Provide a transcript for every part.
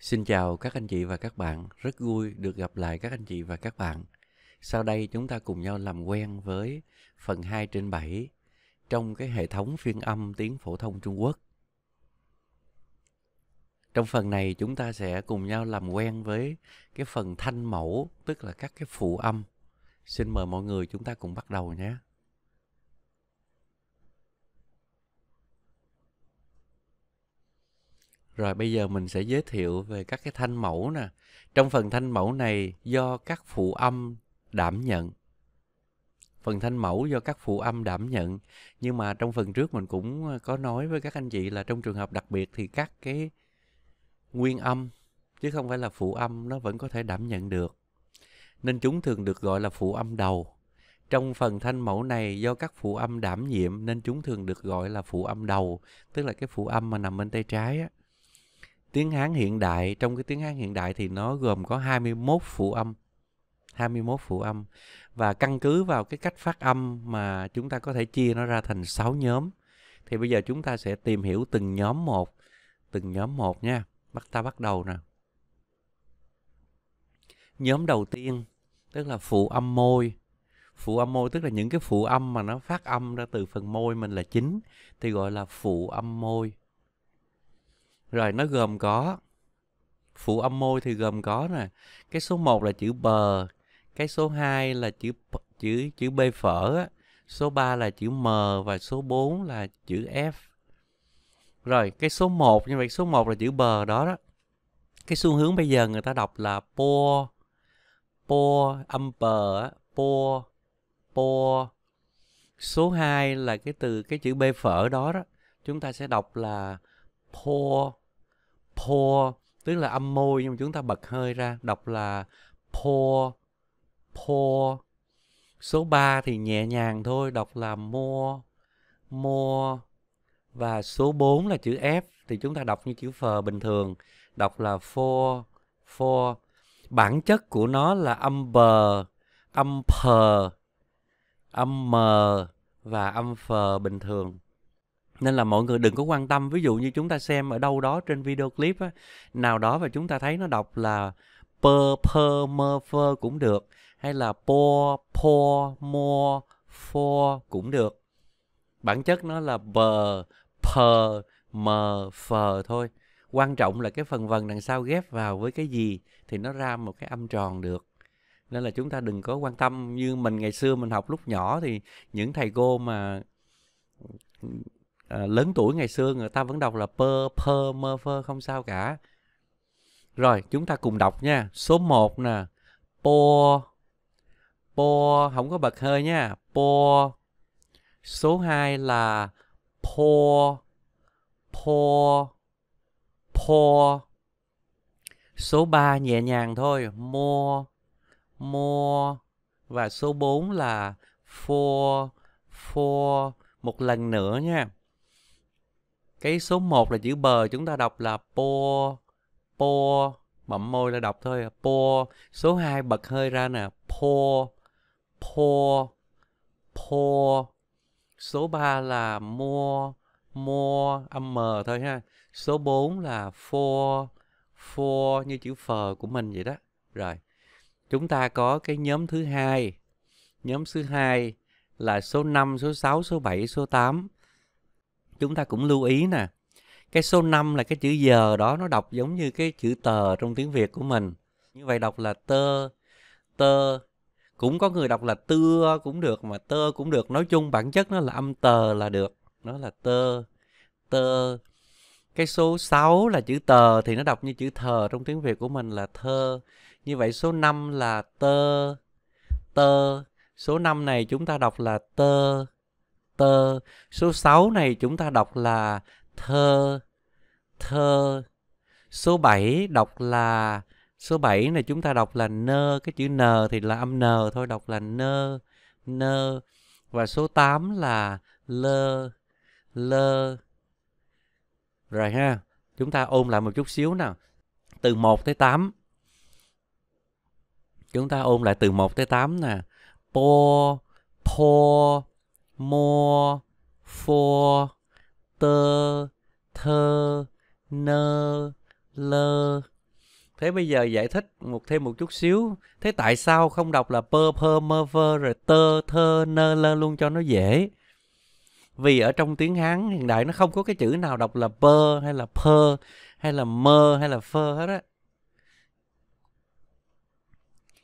Xin chào các anh chị và các bạn, rất vui được gặp lại các anh chị và các bạn. Sau đây chúng ta cùng nhau làm quen với phần 2 trên 7 trong cái hệ thống phiên âm tiếng phổ thông Trung Quốc. Trong phần này chúng ta sẽ cùng nhau làm quen với cái phần thanh mẫu, tức là các cái phụ âm. Xin mời mọi người chúng ta cùng bắt đầu nhé. Rồi bây giờ mình sẽ giới thiệu về các cái thanh mẫu nè. Trong phần thanh mẫu này do các phụ âm đảm nhận. Phần thanh mẫu do các phụ âm đảm nhận. Nhưng mà trong phần trước mình cũng ờ, có nói với các anh chị là trong trường hợp đặc biệt thì các cái nguyên âm chứ không phải là phụ âm nó vẫn có thể đảm nhận được. Nên chúng thường được gọi là phụ âm đầu. Trong phần thanh mẫu này do các phụ âm đảm nhiệm nên chúng thường được gọi là phụ âm đầu, tức là cái phụ âm mà nằm bên tay trái á tiếng Hán hiện đại trong cái tiếng Hán hiện đại thì nó gồm có 21 phụ âm 21 phụ âm và căn cứ vào cái cách phát âm mà chúng ta có thể chia nó ra thành 6 nhóm thì bây giờ chúng ta sẽ tìm hiểu từng nhóm một từng nhóm một nha bắt ta bắt đầu nè nhóm đầu tiên tức là phụ âm môi phụ âm môi tức là những cái phụ âm mà nó phát âm ra từ phần môi mình là chính thì gọi là phụ âm môi rồi nó gồm có phụ âm môi thì gồm có nè. Cái số 1 là chữ bờ, cái số 2 là chữ chữ chữ B phở số 3 là chữ M và số 4 là chữ F. Rồi, cái số 1 như vậy số 1 là chữ bờ đó đó. Cái xu hướng bây giờ người ta đọc là po po âm bờ á, po po. Số 2 là cái từ cái chữ B phở đó đó. Chúng ta sẽ đọc là pour pour tức là âm môi nhưng mà chúng ta bật hơi ra đọc là pour pour số 3 thì nhẹ nhàng thôi đọc là more more và số 4 là chữ F thì chúng ta đọc như chữ phờ bình thường đọc là for for bản chất của nó là âm bờ âm phờ âm m và âm phờ bình thường nên là mọi người đừng có quan tâm ví dụ như chúng ta xem ở đâu đó trên video clip á, nào đó và chúng ta thấy nó đọc là per per mơ phơ cũng được hay là po po mo for cũng được bản chất nó là bờ pờ mờ phờ thôi quan trọng là cái phần vần đằng sau ghép vào với cái gì thì nó ra một cái âm tròn được nên là chúng ta đừng có quan tâm như mình ngày xưa mình học lúc nhỏ thì những thầy cô mà à, lớn tuổi ngày xưa người ta vẫn đọc là pơ pơ mơ phơ không sao cả rồi chúng ta cùng đọc nha số 1 nè po po không có bật hơi nha po số 2 là po po po số 3 nhẹ nhàng thôi mo mo và số 4 là for for một lần nữa nha cái số 1 là chữ bờ chúng ta đọc là po po mậm môi là đọc thôi à. po số 2 bật hơi ra nè po po po số 3 là mua mua âm m thôi ha số 4 là for for như chữ phờ của mình vậy đó rồi chúng ta có cái nhóm thứ hai nhóm thứ hai là số 5, số 6, số 7, số 8 chúng ta cũng lưu ý nè cái số 5 là cái chữ giờ đó nó đọc giống như cái chữ tờ trong tiếng Việt của mình như vậy đọc là tơ tơ cũng có người đọc là tưa cũng được mà tơ cũng được nói chung bản chất nó là âm tờ là được nó là tơ tơ cái số 6 là chữ tờ thì nó đọc như chữ thờ trong tiếng Việt của mình là thơ như vậy số 5 là tơ tơ số 5 này chúng ta đọc là tơ tơ. Số 6 này chúng ta đọc là thơ, thơ. Số 7 đọc là số 7 này chúng ta đọc là nơ, cái chữ n thì là âm n thôi đọc là nơ, nơ. Và số 8 là lơ, lơ. Rồi ha, chúng ta ôm lại một chút xíu nào. Từ 1 tới 8. Chúng ta ôm lại từ 1 tới 8 nè. Po, po, mo, for, tơ, thơ, nơ, lơ. Thế bây giờ giải thích một thêm một chút xíu. Thế tại sao không đọc là pơ pơ mơ vơ rồi tơ thơ nơ lơ luôn cho nó dễ? Vì ở trong tiếng Hán hiện đại nó không có cái chữ nào đọc là pơ hay là pơ hay là mơ hay là phơ hết á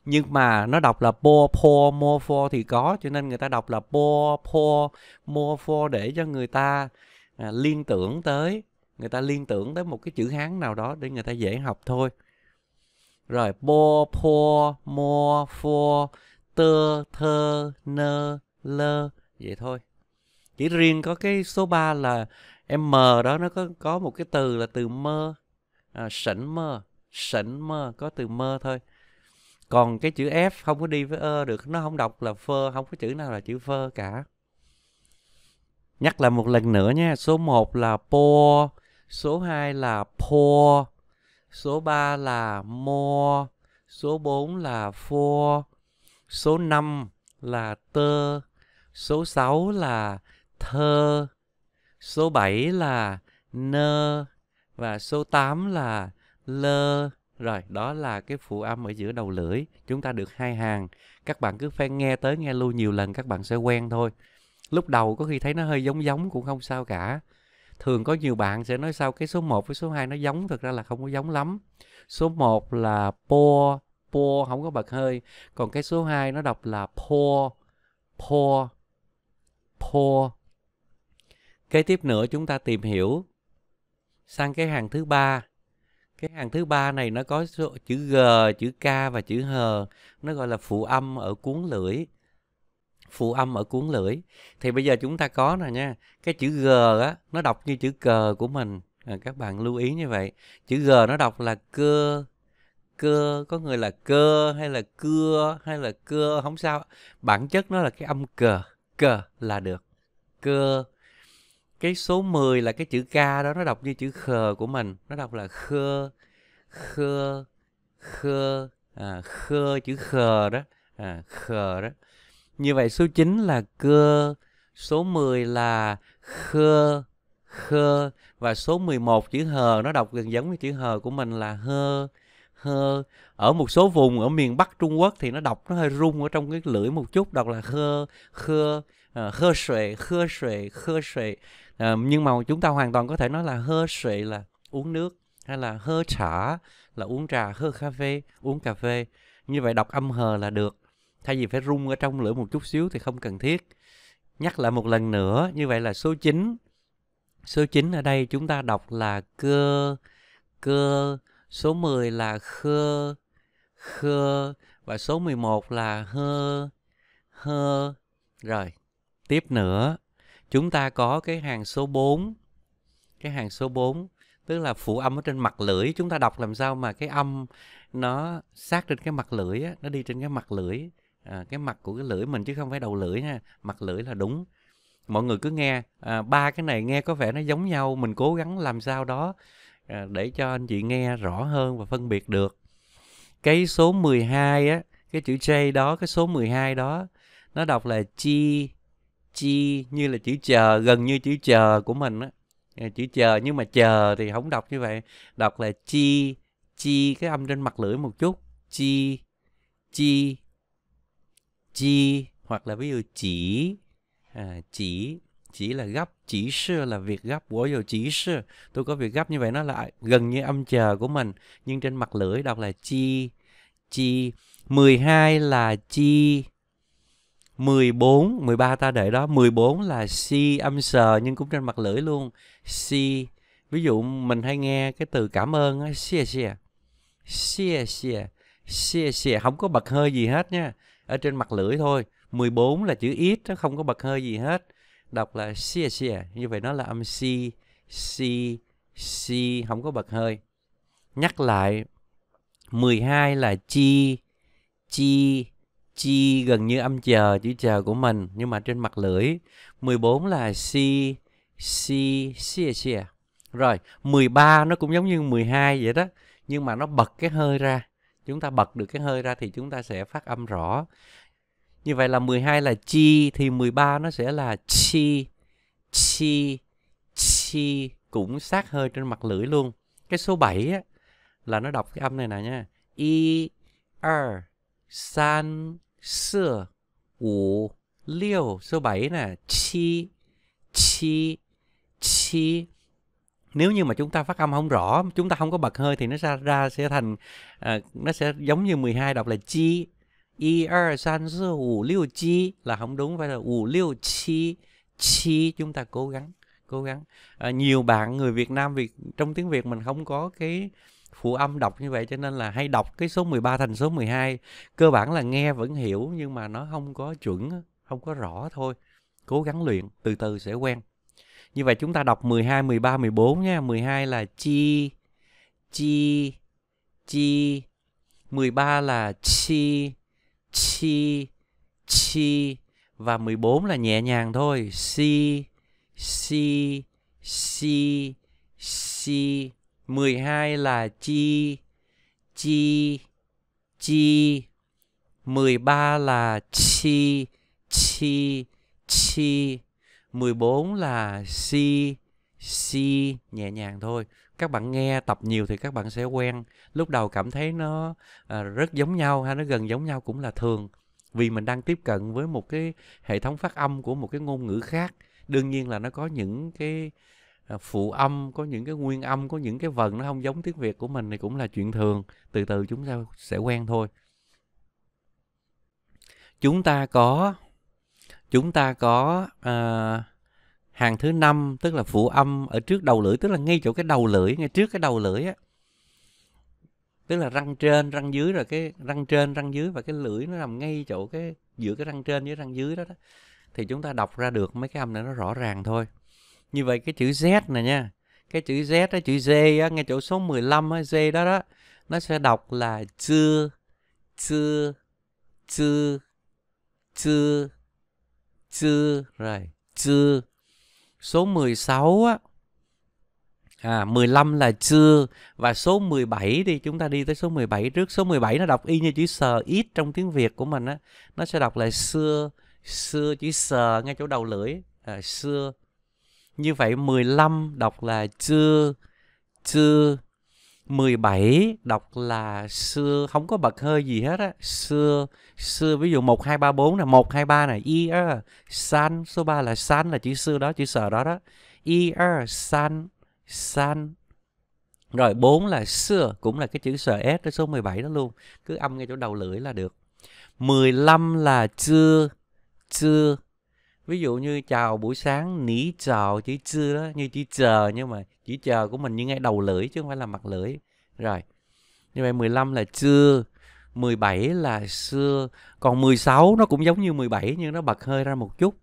nhưng mà nó đọc là po po morpho thì có cho nên người ta đọc là po po morpho để cho người ta à, liên tưởng tới người ta liên tưởng tới một cái chữ hán nào đó để người ta dễ học thôi rồi po po morpho tơ thơ nơ lơ vậy thôi chỉ riêng có cái số 3 là m đó nó có có một cái từ là từ mơ à, sẩn mơ sảnh mơ có từ mơ thôi còn cái chữ f không có đi với ơ được nó không đọc là phơ không có chữ nào là chữ phơ cả nhắc lại một lần nữa nha số 1 là po số 2 là po số 3 là mo số 4 là for số 5 là tơ số 6 là thơ số 7 là nơ và số 8 là lơ rồi, đó là cái phụ âm ở giữa đầu lưỡi. Chúng ta được hai hàng. Các bạn cứ phải nghe tới nghe lui nhiều lần các bạn sẽ quen thôi. Lúc đầu có khi thấy nó hơi giống giống cũng không sao cả. Thường có nhiều bạn sẽ nói sao cái số 1 với số 2 nó giống, thật ra là không có giống lắm. Số 1 là po, po không có bật hơi, còn cái số 2 nó đọc là po, po, po. Kế tiếp nữa chúng ta tìm hiểu sang cái hàng thứ ba cái hàng thứ ba này nó có chữ g chữ k và chữ h nó gọi là phụ âm ở cuốn lưỡi phụ âm ở cuốn lưỡi thì bây giờ chúng ta có nè nha cái chữ g á nó đọc như chữ cờ của mình à, các bạn lưu ý như vậy chữ g nó đọc là cơ cơ có người là cơ hay là cưa hay là cơ không sao bản chất nó là cái âm cờ cờ là được cơ cái số 10 là cái chữ k đó nó đọc như chữ khờ của mình nó đọc là khơ khơ khơ à, khơ chữ khờ đó à, khờ đó như vậy số 9 là cơ số 10 là khơ khơ và số 11 chữ hờ nó đọc gần giống với chữ hờ của mình là hơ hơ ở một số vùng ở miền Bắc Trung Quốc thì nó đọc nó hơi rung ở trong cái lưỡi một chút đọc là khơ khơ à, hơ sệ hơ sệ hơ ờ, nhưng mà chúng ta hoàn toàn có thể nói là hơ sệ là uống nước hay là hơ trả là uống trà hơ cà phê uống cà phê như vậy đọc âm hờ là được thay vì phải rung ở trong lửa một chút xíu thì không cần thiết nhắc lại một lần nữa như vậy là số 9 số 9 ở đây chúng ta đọc là cơ cơ số 10 là khơ khơ và số 11 là hơ hơ rồi tiếp nữa. Chúng ta có cái hàng số 4. Cái hàng số 4 tức là phụ âm ở trên mặt lưỡi chúng ta đọc làm sao mà cái âm nó sát trên cái mặt lưỡi á, nó đi trên cái mặt lưỡi à, cái mặt của cái lưỡi mình chứ không phải đầu lưỡi ha mặt lưỡi là đúng mọi người cứ nghe à, ba cái này nghe có vẻ nó giống nhau mình cố gắng làm sao đó à, để cho anh chị nghe rõ hơn và phân biệt được cái số 12 á cái chữ J đó cái số 12 đó nó đọc là chi chi như là chữ chờ gần như chữ chờ của mình á ờ, chữ chờ nhưng mà chờ thì không đọc như vậy đọc là chi chi cái âm trên mặt lưỡi một chút chi chi chi hoặc là ví dụ chỉ à, chỉ chỉ là gấp chỉ sư là việc gấp của dù chỉ sư tôi có việc gấp như vậy nó lại gần như âm chờ của mình nhưng trên mặt lưỡi đọc là chi chi 12 là chi 14, 13 ta để đó, 14 là c âm sờ nhưng cũng trên mặt lưỡi luôn. C ví dụ mình hay nghe cái từ cảm ơn á, xìa xìa, xìa xìa, xìa xìa, không có bật hơi gì hết nha, ở trên mặt lưỡi thôi. 14 là chữ ít, nó không có bật hơi gì hết. Đọc là xìa xìa, như vậy nó là âm si, si, si, không có bật hơi. Nhắc lại, 12 là chi, chi, chi gần như âm chờ chữ chờ của mình nhưng mà trên mặt lưỡi 14 là si si si si rồi 13 nó cũng giống như 12 vậy đó nhưng mà nó bật cái hơi ra chúng ta bật được cái hơi ra thì chúng ta sẽ phát âm rõ như vậy là 12 là chi thì 13 nó sẽ là chi chi chi cũng sát hơi trên mặt lưỡi luôn cái số 7 á, là nó đọc cái âm này nè nha i e, er 三、四、五、六 số 7 nè, chi, chi, chi. Nếu như mà chúng ta phát âm không rõ, chúng ta không có bật hơi thì nó ra ra sẽ thành à, nó sẽ giống như 12 đọc là chi. Y, er, san, sư, ủ, liu, chi là không đúng phải là ủ, liu, chi, chi chúng ta cố gắng cố gắng à, nhiều bạn người Việt Nam Việt trong tiếng Việt mình không có cái phụ âm đọc như vậy cho nên là hay đọc cái số 13 thành số 12 cơ bản là nghe vẫn hiểu nhưng mà nó không có chuẩn không có rõ thôi cố gắng luyện từ từ sẽ quen như vậy chúng ta đọc 12 13 14 nha 12 là chi chi chi 13 là chi chi chi và 14 là nhẹ nhàng thôi si si si si 12 là chi chi chi 13 là chi chi chi 14 là si si nhẹ nhàng thôi các bạn nghe tập nhiều thì các bạn sẽ quen lúc đầu cảm thấy nó à, rất giống nhau hay nó gần giống nhau cũng là thường vì mình đang tiếp cận với một cái hệ thống phát âm của một cái ngôn ngữ khác đương nhiên là nó có những cái Ờ, phụ âm có những cái nguyên âm có những cái vần nó không giống tiếng việt của mình thì cũng là chuyện thường từ từ chúng ta sẽ quen thôi chúng ta có chúng ta có uh, hàng thứ năm tức là phụ âm ở trước đầu lưỡi tức là ngay chỗ cái đầu lưỡi ngay trước cái đầu lưỡi á tức là răng trên răng dưới rồi cái răng trên răng dưới và cái lưỡi nó nằm ngay chỗ cái giữa cái răng trên với răng dưới đó, đó thì chúng ta đọc ra được mấy cái âm này nó rõ ràng thôi như vậy cái chữ Z này nha. Cái chữ Z đó, chữ Z á, ngay chỗ số 15 á, Z đó đó. Nó sẽ đọc là chư, chư, chư, chư, chư, rồi, chư. Số 16 á, À, 15 là chưa và số 17 đi chúng ta đi tới số 17 trước số 17 nó đọc y như chữ sờ ít trong tiếng Việt của mình á nó sẽ đọc là xưa xưa chữ sờ ngay chỗ đầu lưỡi à, xưa như vậy 15 đọc là chưa chưa 17 đọc là xưa không có bật hơi gì hết á xưa xưa ví dụ 1 2 3 4 là 1 2 3 này i er san số 3 là san là chữ xưa đó chữ sờ đó đó i er san san rồi 4 là xưa cũng là cái chữ sờ s số 17 đó luôn cứ âm ngay chỗ đầu lưỡi là được 15 là chưa chưa ví dụ như chào buổi sáng nỉ chào chỉ chư đó như chỉ chờ nhưng mà chỉ chờ của mình như ngay đầu lưỡi chứ không phải là mặt lưỡi rồi như vậy 15 là chưa 17 là xưa còn 16 nó cũng giống như 17 nhưng nó bật hơi ra một chút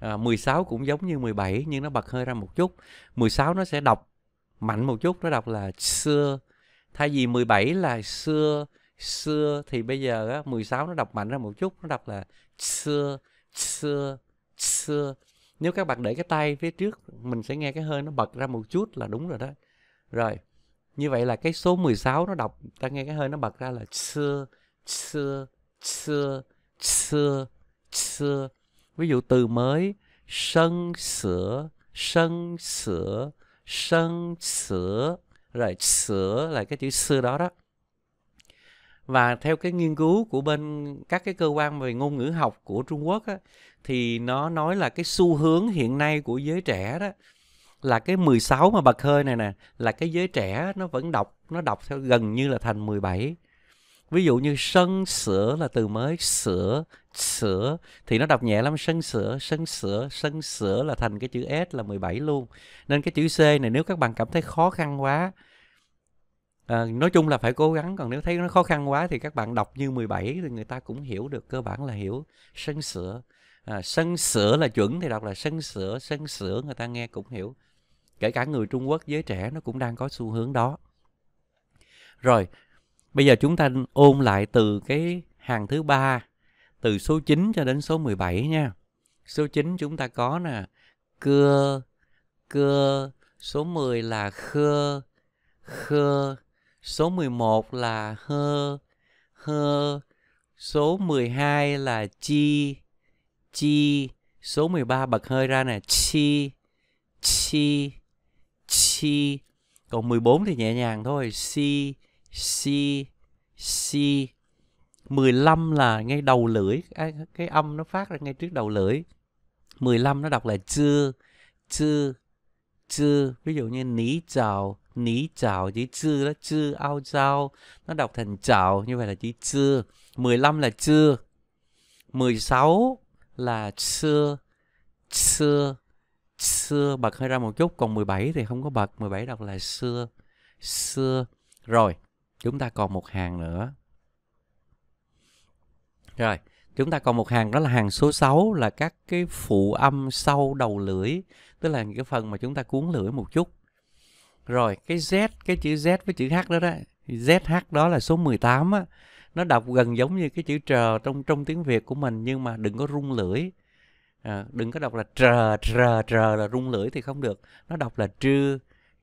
à, 16 cũng giống như 17 nhưng nó bật hơi ra một chút 16 nó sẽ đọc mạnh một chút nó đọc là xưa thay vì 17 là xưa xưa thì bây giờ á, 16 nó đọc mạnh ra một chút nó đọc là xưa xưa xưa nếu các bạn để cái tay phía trước mình sẽ nghe cái hơi nó bật ra một chút là đúng rồi đó rồi như vậy là cái số 16 nó đọc ta nghe cái hơi nó bật ra là xưa xưa xưa xưa xưa ví dụ từ mới sân sữa sân sữa sân sữa rồi sữa là cái chữ sư đó đó và theo cái nghiên cứu của bên các cái cơ quan về ngôn ngữ học của Trung Quốc á, thì nó nói là cái xu hướng hiện nay của giới trẻ đó là cái 16 mà bật hơi này nè là cái giới trẻ nó vẫn đọc nó đọc theo gần như là thành 17 ví dụ như sân sữa là từ mới sữa sữa thì nó đọc nhẹ lắm sân sữa sân sữa sân sữa là thành cái chữ s là 17 luôn nên cái chữ c này nếu các bạn cảm thấy khó khăn quá À, nói chung là phải cố gắng còn nếu thấy nó khó khăn quá thì các bạn đọc như 17 thì người ta cũng hiểu được cơ bản là hiểu sân sửa à, sân sửa là chuẩn thì đọc là sân sửa sân sửa người ta nghe cũng hiểu kể cả người Trung Quốc giới trẻ nó cũng đang có xu hướng đó rồi bây giờ chúng ta ôn lại từ cái hàng thứ ba từ số 9 cho đến số 17 nha số 9 chúng ta có nè cưa cưa số 10 là khơ khơ Số 11 là hơ, hơ. Số 12 là chi, chi. Số 13 bật hơi ra nè, chi, chi, chi. Còn 14 thì nhẹ nhàng thôi, si, si, si. 15 là ngay đầu lưỡi, cái âm nó phát ra ngay trước đầu lưỡi. 15 nó đọc là chưa, chưa, chư ví dụ như ní chào ní chào chữ chư đó chư ao chào nó đọc thành chào như vậy là chữ chư 15 là chư 16 là chư chư chư bật hơi ra một chút còn 17 thì không có bật 17 đọc là xưa xưa rồi chúng ta còn một hàng nữa rồi chúng ta còn một hàng đó là hàng số 6 là các cái phụ âm sau đầu lưỡi tức là những cái phần mà chúng ta cuốn lưỡi một chút rồi cái Z cái chữ Z với chữ H đó đó ZH đó là số 18 á nó đọc gần giống như cái chữ trờ trong trong tiếng Việt của mình nhưng mà đừng có rung lưỡi à, đừng có đọc là trờ trờ trờ là rung lưỡi thì không được nó đọc là trư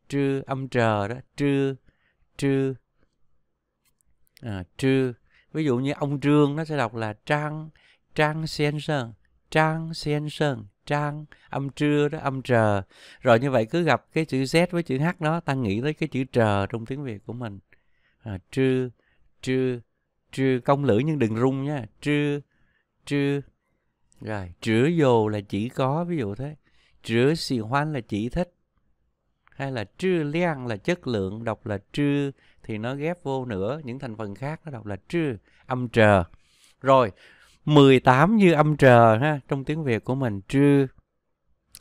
trư âm trờ đó trư trư à, trư ví dụ như ông trương nó sẽ đọc là trang trang sensor Trang Sen Sơn Trang âm trưa đó âm trờ rồi như vậy cứ gặp cái chữ Z với chữ H đó ta nghĩ tới cái chữ trờ trong tiếng Việt của mình à, trưa trưa trư công lưỡi nhưng đừng rung nha trưa trưa rồi chữa dồ là chỉ có ví dụ thế chữa xì hoan là chỉ thích hay là trư liang là chất lượng đọc là trưa thì nó ghép vô nữa những thành phần khác nó đọc là trưa âm trờ rồi 18 như âm trờ ha, trong tiếng Việt của mình trư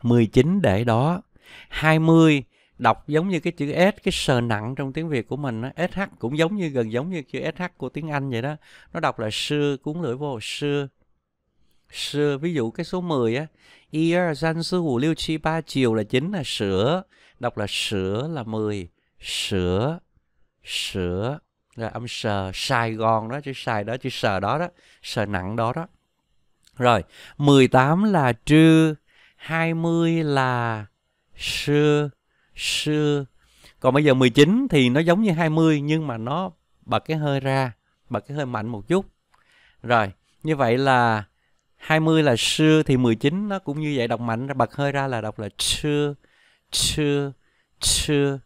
19 để đó. 20 đọc giống như cái chữ S cái sờ nặng trong tiếng Việt của mình nó SH cũng giống như gần giống như chữ SH của tiếng Anh vậy đó. Nó đọc là sư cuốn lưỡi vô sư. Sư ví dụ cái số 10 á, y san sư hủ liêu chi ba chiều là chính là sữa, đọc là sữa là 10, sữa sữa rồi âm sờ Sài Gòn đó chứ Sài đó chứ sờ đó đó sờ nặng đó đó rồi 18 là trư 20 là sư sư còn bây giờ 19 thì nó giống như 20 nhưng mà nó bật cái hơi ra bật cái hơi mạnh một chút rồi như vậy là 20 là sư thì 19 nó cũng như vậy đọc mạnh bật hơi ra là đọc là sư sư sư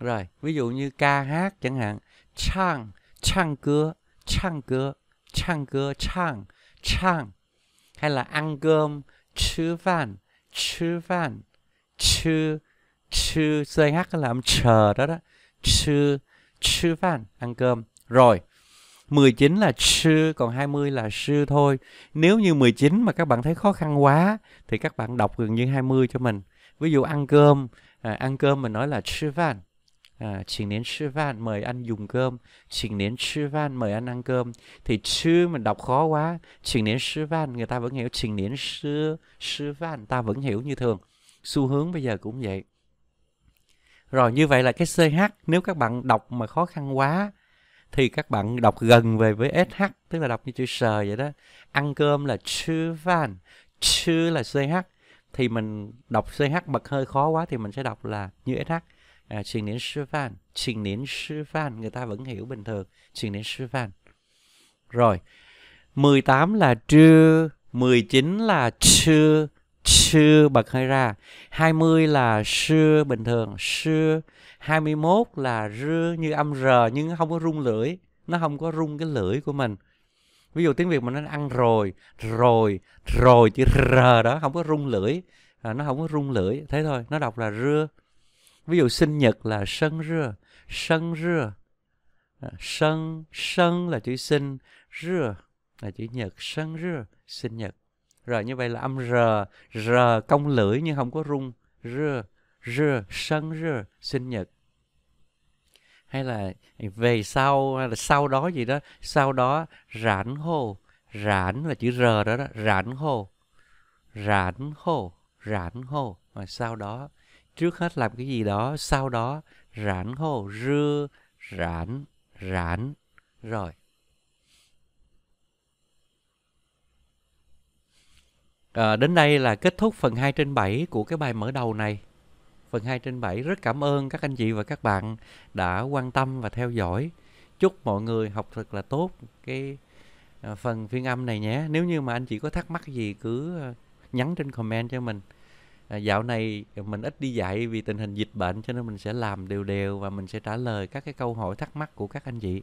rồi ví dụ như ca hát chẳng hạn 唱唱歌唱歌唱歌唱唱，hay là ăn cơm ăn cơm rồi 19 là sư còn 20 là sư thôi. Nếu như 19 mà các bạn thấy khó khăn quá thì các bạn đọc gần như 20 cho mình. Ví dụ ăn cơm, à, ăn cơm mình nói là sư fan à, chỉnh đến sư văn mời anh dùng cơm chỉnh đến sư văn mời anh ăn cơm thì sư mình đọc khó quá chỉnh đến sư văn người ta vẫn hiểu chỉnh đến sư sư văn ta vẫn hiểu như thường xu hướng bây giờ cũng vậy rồi như vậy là cái ch nếu các bạn đọc mà khó khăn quá thì các bạn đọc gần về với sh tức là đọc như chữ sờ vậy đó ăn cơm là chư van chư là ch thì mình đọc ch bật hơi khó quá thì mình sẽ đọc là như sh à, trình đến sư phan trình đến sư phan người ta vẫn hiểu bình thường trình đến sư phan rồi 18 là trưa 19 là trưa sư bật hơi ra 20 là sư bình thường sư 21 là rư như âm r nhưng không có rung lưỡi nó không có rung cái lưỡi của mình ví dụ tiếng việt mình nó ăn rồi rồi rồi chữ r đó không có rung lưỡi à, nó không có rung lưỡi thế thôi nó đọc là rưa Ví dụ sinh nhật là sân rưa, sân rưa. À, sân, sân là chữ sinh, rưa là chữ nhật, sân rưa, sinh nhật. Rồi như vậy là âm r, r cong lưỡi nhưng không có rung, rưa, rưa, sân rưa, sinh nhật hay là về sau hay là sau đó gì đó sau đó rãn hô rãn là chữ r đó đó rãn hô rãn hô rãn hô và sau đó trước hết làm cái gì đó sau đó rãn hồ rưa rãn rãn rồi À, đến đây là kết thúc phần 2 trên 7 của cái bài mở đầu này. Phần 2 trên 7 rất cảm ơn các anh chị và các bạn đã quan tâm và theo dõi. Chúc mọi người học thật là tốt cái à, phần phiên âm này nhé. Nếu như mà anh chị có thắc mắc gì cứ à, nhắn trên comment cho mình. À, dạo này mình ít đi dạy vì tình hình dịch bệnh cho nên mình sẽ làm đều đều và mình sẽ trả lời các cái câu hỏi thắc mắc của các anh chị